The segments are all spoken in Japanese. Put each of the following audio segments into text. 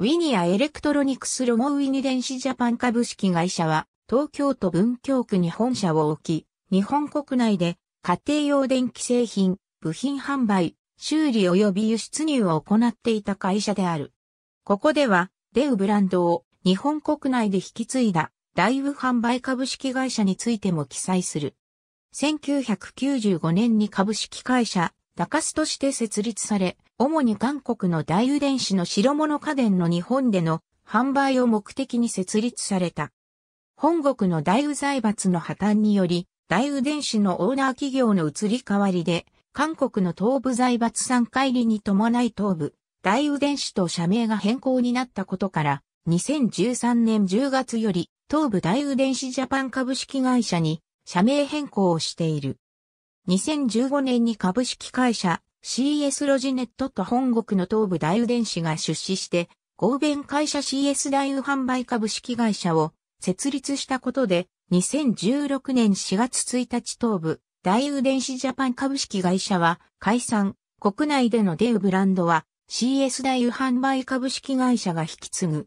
ウィニアエレクトロニクスロゴウィニ電子ジャパン株式会社は、東京都文京区に本社を置き、日本国内で家庭用電気製品、部品販売、修理及び輸出入を行っていた会社である。ここでは、デウブランドを日本国内で引き継いだ、ライブ販売株式会社についても記載する。1995年に株式会社、ダカスとして設立され、主に韓国の大油電子の白物家電の日本での販売を目的に設立された。本国の大油財閥の破綻により、大油電子のオーナー企業の移り変わりで、韓国の東部財閥産乖離に伴い東部、大油電子と社名が変更になったことから、2013年10月より、東部大油電子ジャパン株式会社に社名変更をしている。2015年に株式会社 CS ロジネットと本国の東部大宇電子が出資して、合弁会社 CS 大宇販売株式会社を設立したことで、2016年4月1日東部大宇電子ジャパン株式会社は解散、国内でのデウブランドは CS 大宇販売株式会社が引き継ぐ。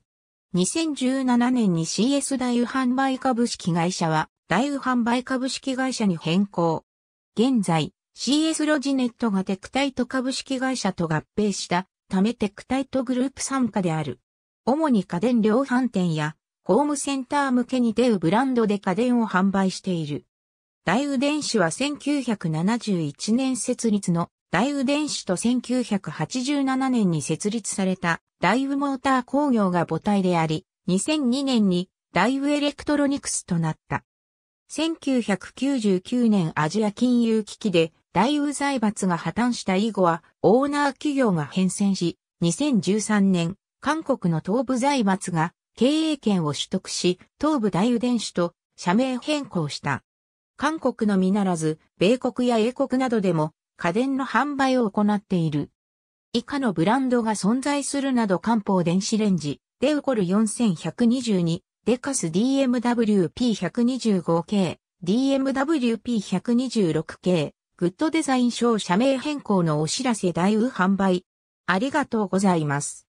2017年に CS 大宇販売株式会社は大宇販売株式会社に変更。現在、CS ロジネットがテクタイト株式会社と合併したためテクタイトグループ参加である。主に家電量販店やホームセンター向けに出るブランドで家電を販売している。大ウ電子は1971年設立の大ウ電子と1987年に設立された大ウモーター工業が母体であり、2002年に大ウエレクトロニクスとなった。1999年アジア金融危機で大雨財閥が破綻した以後は、オーナー企業が変遷し、2013年、韓国の東部財閥が経営権を取得し、東部大雨電子と社名変更した。韓国のみならず、米国や英国などでも家電の販売を行っている。以下のブランドが存在するなど漢方電子レンジ、デウコル4122、デカス DMWP125 系、DMWP126 系、グッドデザイン賞社名変更のお知らせ大運販売。ありがとうございます。